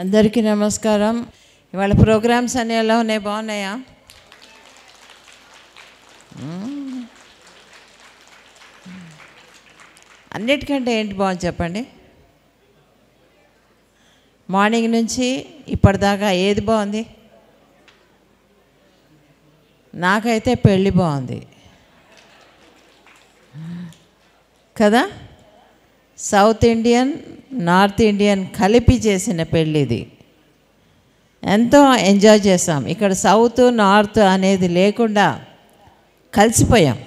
అందరికీ నమస్కారం ఇవాళ ప్రోగ్రామ్స్ అన్నీ ఎలా ఉన్నాయి బాగున్నాయా అన్నిటికంటే ఏంటి బాగుంది చెప్పండి మార్నింగ్ నుంచి ఇప్పటిదాకా ఏది బాగుంది నాకైతే పెళ్ళి బాగుంది కదా సౌత్ ఇండియన్ నార్త్ ఇండియన్ కలిపి చేసిన పెళ్ళిది ఎంతో ఎంజాయ్ చేసాం ఇక్కడ సౌత్ నార్త్ అనేది లేకుండా కలిసిపోయాం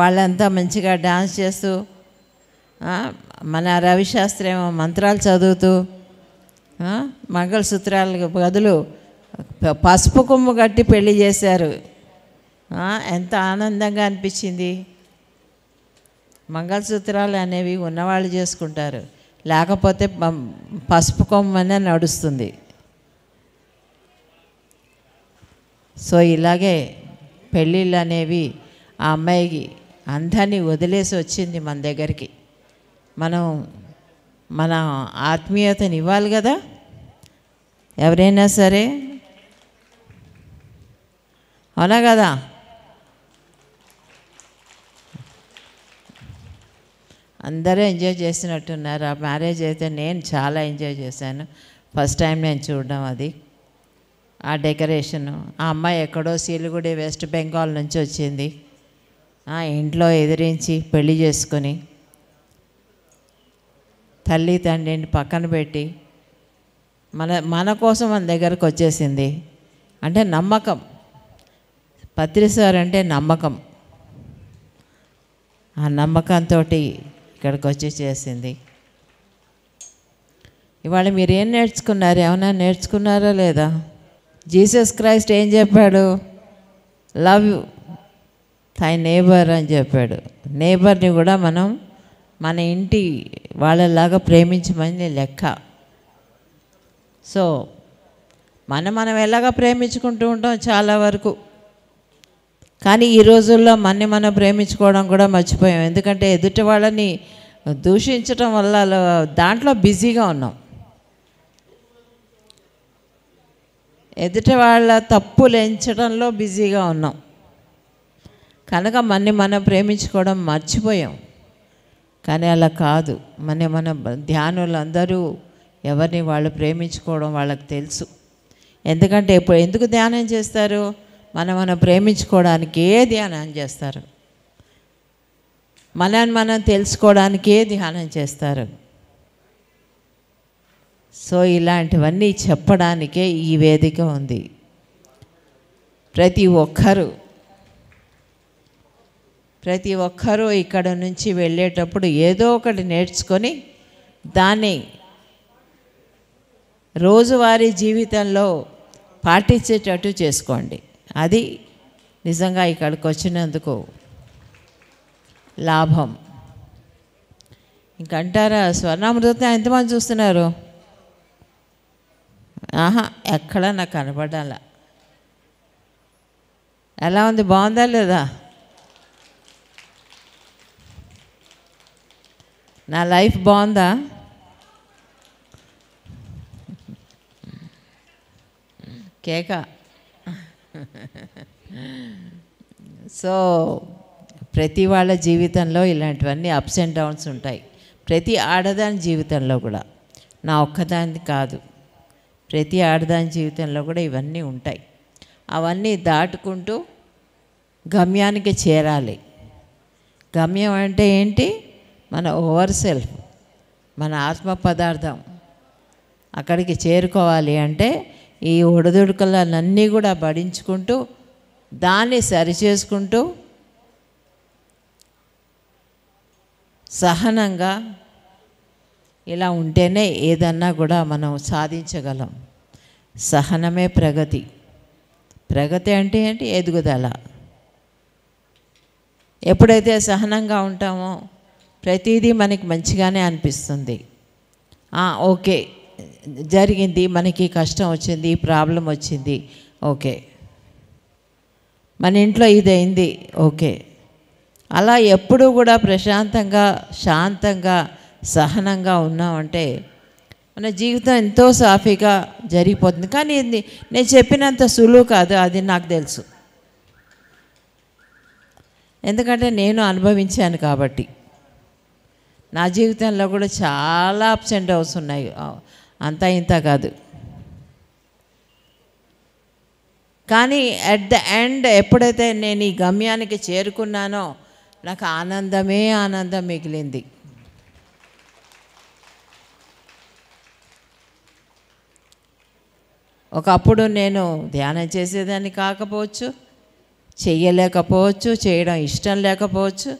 వాళ్ళంతా మంచిగా డాన్స్ చేస్తూ మన రవిశాస్త్రి ఏమో మంత్రాలు చదువుతూ మంగళసూత్రాల బదులు పసుపు కొమ్ము కట్టి పెళ్ళి చేశారు ఎంత ఆనందంగా అనిపించింది మంగళసూత్రాలు అనేవి ఉన్నవాళ్ళు చేసుకుంటారు లేకపోతే పసుపు కొమ్మనే నడుస్తుంది సో ఇలాగే పెళ్ళిళ్ళు అనేవి ఆ అమ్మాయికి అందరినీ వదిలేసి వచ్చింది మన దగ్గరికి మనం మన ఆత్మీయతని ఇవ్వాలి కదా ఎవరైనా సరే అవునా కదా అందరూ ఎంజాయ్ చేసినట్టున్నారు ఆ మ్యారేజ్ అయితే నేను చాలా ఎంజాయ్ చేశాను ఫస్ట్ టైం నేను చూడడం అది ఆ డెకరేషను ఆ అమ్మాయి ఎక్కడో సీలుగుడి వెస్ట్ బెంగాల్ నుంచి వచ్చింది ఆ ఇంట్లో ఎదిరించి పెళ్లి చేసుకుని తల్లి తండ్రిని పక్కన పెట్టి మన మన కోసం మన దగ్గరకు వచ్చేసింది అంటే నమ్మకం పత్రిసార్ అంటే నమ్మకం ఆ నమ్మకంతో ఇక్కడికి వచ్చి చేసింది ఇవాళ మీరేం నేర్చుకున్నారు ఏమైనా నేర్చుకున్నారా లేదా జీసస్ క్రైస్ట్ ఏం చెప్పాడు లవ్ థై నేబర్ అని చెప్పాడు నేబర్ని కూడా మనం మన ఇంటి వాళ్ళలాగా ప్రేమించమని లెక్క సో మనం మనం ఎలాగ ప్రేమించుకుంటూ ఉంటాం చాలా వరకు కానీ ఈ రోజుల్లో మన్ని మనం ప్రేమించుకోవడం కూడా మర్చిపోయాం ఎందుకంటే ఎదుటి వాళ్ళని దూషించడం వల్ల దాంట్లో బిజీగా ఉన్నాం ఎదుటి వాళ్ళ తప్పులు ఎంచడంలో బిజీగా ఉన్నాం కనుక మన్ని మనం ప్రేమించుకోవడం మర్చిపోయాం కానీ అలా కాదు మన మన ధ్యానులందరూ ఎవరిని వాళ్ళు ప్రేమించుకోవడం వాళ్ళకి తెలుసు ఎందుకంటే ఎప్పుడు ఎందుకు ధ్యానం చేస్తారు మనం మనం ప్రేమించుకోవడానికే ధ్యానం చేస్తారు మనని మనం తెలుసుకోవడానికే ధ్యానం చేస్తారు సో ఇలాంటివన్నీ చెప్పడానికే ఈ వేదిక ఉంది ప్రతి ఒక్కరూ ప్రతి ఒక్కరూ ఇక్కడ నుంచి వెళ్ళేటప్పుడు ఏదో ఒకటి నేర్చుకొని దాన్ని రోజువారీ జీవితంలో పాటించేటట్టు చేసుకోండి అది నిజంగా ఇక్కడికి వచ్చినందుకు లాభం ఇంకంటారా స్వర్ణామృతం ఎంతమంది చూస్తున్నారు ఆహా ఎక్కడ నాకు కనపడాల ఎలా ఉంది బాగుందా లేదా నా లైఫ్ బాగుందా కేక సో ప్రతి వాళ్ళ జీవితంలో ఇలాంటివన్నీ అప్స్ అండ్ డౌన్స్ ఉంటాయి ప్రతి ఆడదాని జీవితంలో కూడా నా ఒక్కదాని కాదు ప్రతి ఆడదాని జీవితంలో కూడా ఇవన్నీ ఉంటాయి అవన్నీ దాటుకుంటూ గమ్యానికి చేరాలి గమ్యం అంటే ఏంటి మన ఓవర్ సెల్ఫ్ మన ఆత్మ పదార్థం అక్కడికి చేరుకోవాలి అంటే ఈ ఒడిదుడుకలన్నీ కూడా భరించుకుంటూ దాన్ని సరిచేసుకుంటూ సహనంగా ఇలా ఉంటేనే ఏదన్నా కూడా మనం సాధించగలం సహనమే ప్రగతి ప్రగతి అంటే ఏంటి ఎదుగుదల ఎప్పుడైతే సహనంగా ఉంటామో ప్రతిదీ మనకి మంచిగానే అనిపిస్తుంది ఓకే జరిగింది మనకి కష్టం వచ్చింది ప్రాబ్లం వచ్చింది ఓకే మన ఇంట్లో ఇదైంది ఓకే అలా ఎప్పుడూ కూడా ప్రశాంతంగా శాంతంగా సహనంగా ఉన్నామంటే మన జీవితం ఎంతో సాఫీగా జరిగిపోతుంది కానీ నేను చెప్పినంత సులువు కాదు అది నాకు తెలుసు ఎందుకంటే నేను అనుభవించాను కాబట్టి నా జీవితంలో కూడా చాలా అప్స్ అండ్ డౌన్స్ ఉన్నాయి అంతా ఇంత కాదు కానీ అట్ ద ఎండ్ ఎప్పుడైతే నేను ఈ గమ్యానికి చేరుకున్నానో నాకు ఆనందమే ఆనందం మిగిలింది ఒకప్పుడు నేను ధ్యానం చేసేదాన్ని కాకపోవచ్చు చేయలేకపోవచ్చు చేయడం ఇష్టం లేకపోవచ్చు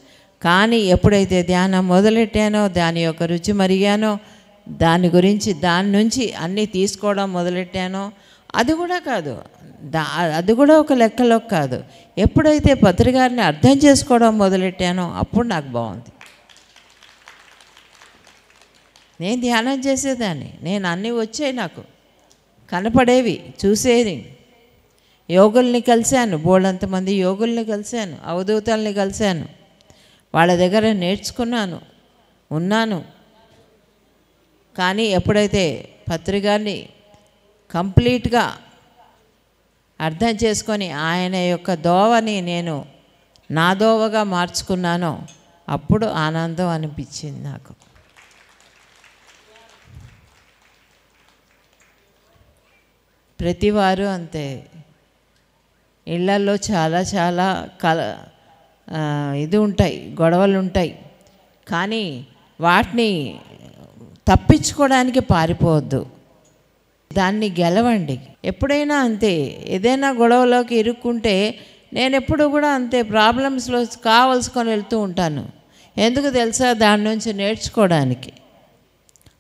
కానీ ఎప్పుడైతే ధ్యానం మొదలెట్టానో దాని యొక్క రుచి మరిగానో దాని గురించి దాని నుంచి అన్నీ తీసుకోవడం మొదలెట్టానో అది కూడా కాదు దా అది కూడా ఒక లెక్కలో కాదు ఎప్పుడైతే పత్రికారిని అర్థం చేసుకోవడం మొదలెట్టానో అప్పుడు నాకు బాగుంది నేను ధ్యానం చేసేదాన్ని నేను అన్నీ వచ్చాయి నాకు కనపడేవి చూసేది యోగుల్ని కలిశాను బోళ్ళంతమంది యోగుల్ని కలిశాను అవధూతల్ని కలిశాను వాళ్ళ దగ్గర నేర్చుకున్నాను ఉన్నాను కానీ ఎప్పుడైతే పత్రికాన్ని కంప్లీట్గా అర్థం చేసుకొని ఆయన యొక్క దోవని నేను నా దోవగా మార్చుకున్నానో అప్పుడు ఆనందం అనిపించింది నాకు ప్రతివారు అంతే ఇళ్లల్లో చాలా చాలా కల ఇది ఉంటాయి గొడవలు ఉంటాయి కానీ వాటిని తప్పించుకోవడానికి పారిపోవద్దు దాన్ని గెలవండి ఎప్పుడైనా అంతే ఏదైనా గొడవలోకి ఇరుక్కుంటే నేను ఎప్పుడు కూడా అంతే ప్రాబ్లమ్స్లో కావలసుకొని వెళ్తూ ఉంటాను ఎందుకు తెలుసా దాని నుంచి నేర్చుకోవడానికి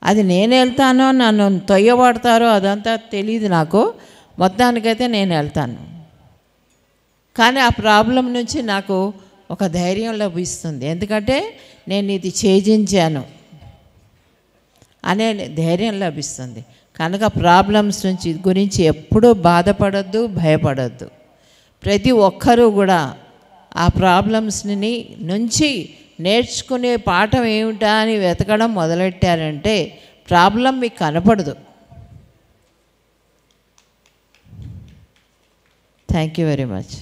అది నేను వెళ్తానో నన్ను తొయ్యబడతారో అదంతా తెలియదు నాకు మొత్తానికైతే నేను వెళ్తాను కానీ ఆ ప్రాబ్లం నుంచి నాకు ఒక ధైర్యం లభిస్తుంది ఎందుకంటే నేను ఇది ఛేజించాను అనే ధైర్యం లభిస్తుంది కనుక ప్రాబ్లమ్స్ నుంచి గురించి ఎప్పుడూ బాధపడద్దు భయపడద్దు ప్రతి ఒక్కరూ కూడా ఆ ప్రాబ్లమ్స్ని నుంచి నేర్చుకునే పాఠం ఏమిటా అని వెతకడం మొదలెట్టారంటే ప్రాబ్లం మీకు కనపడదు థ్యాంక్ యూ వెరీ మచ్